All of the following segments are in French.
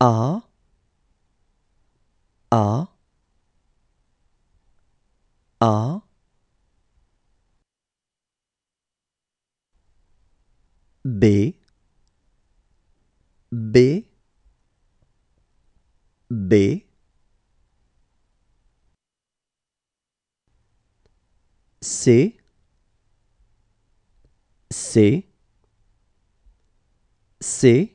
A A A B B B C C C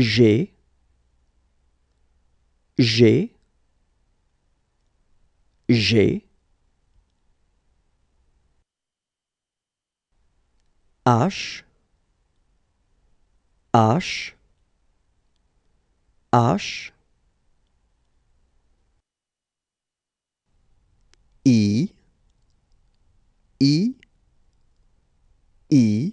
j'ai, G, j'ai, H, H, H, I, I, I,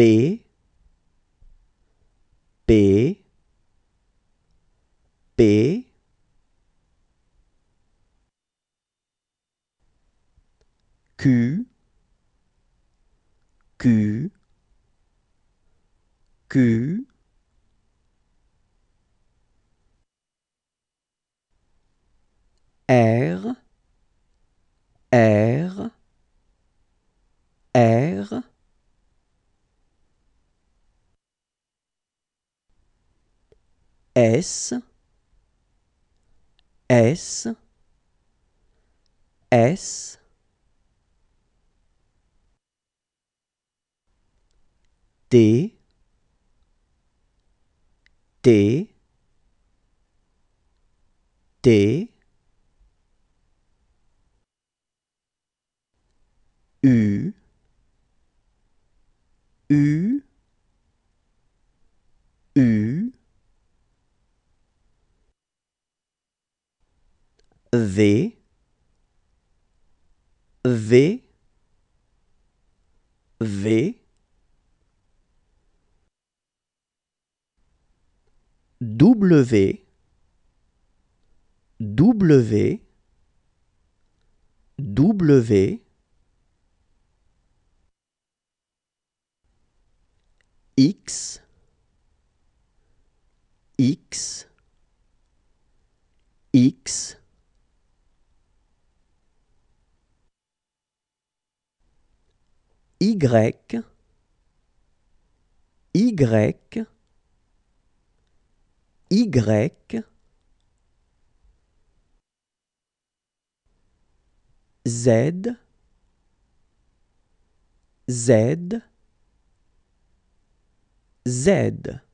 B B B Q Q Q R R S, S, S, D, D, D, V V V W W W X X X Y, Y, Y, Z, Z, Z.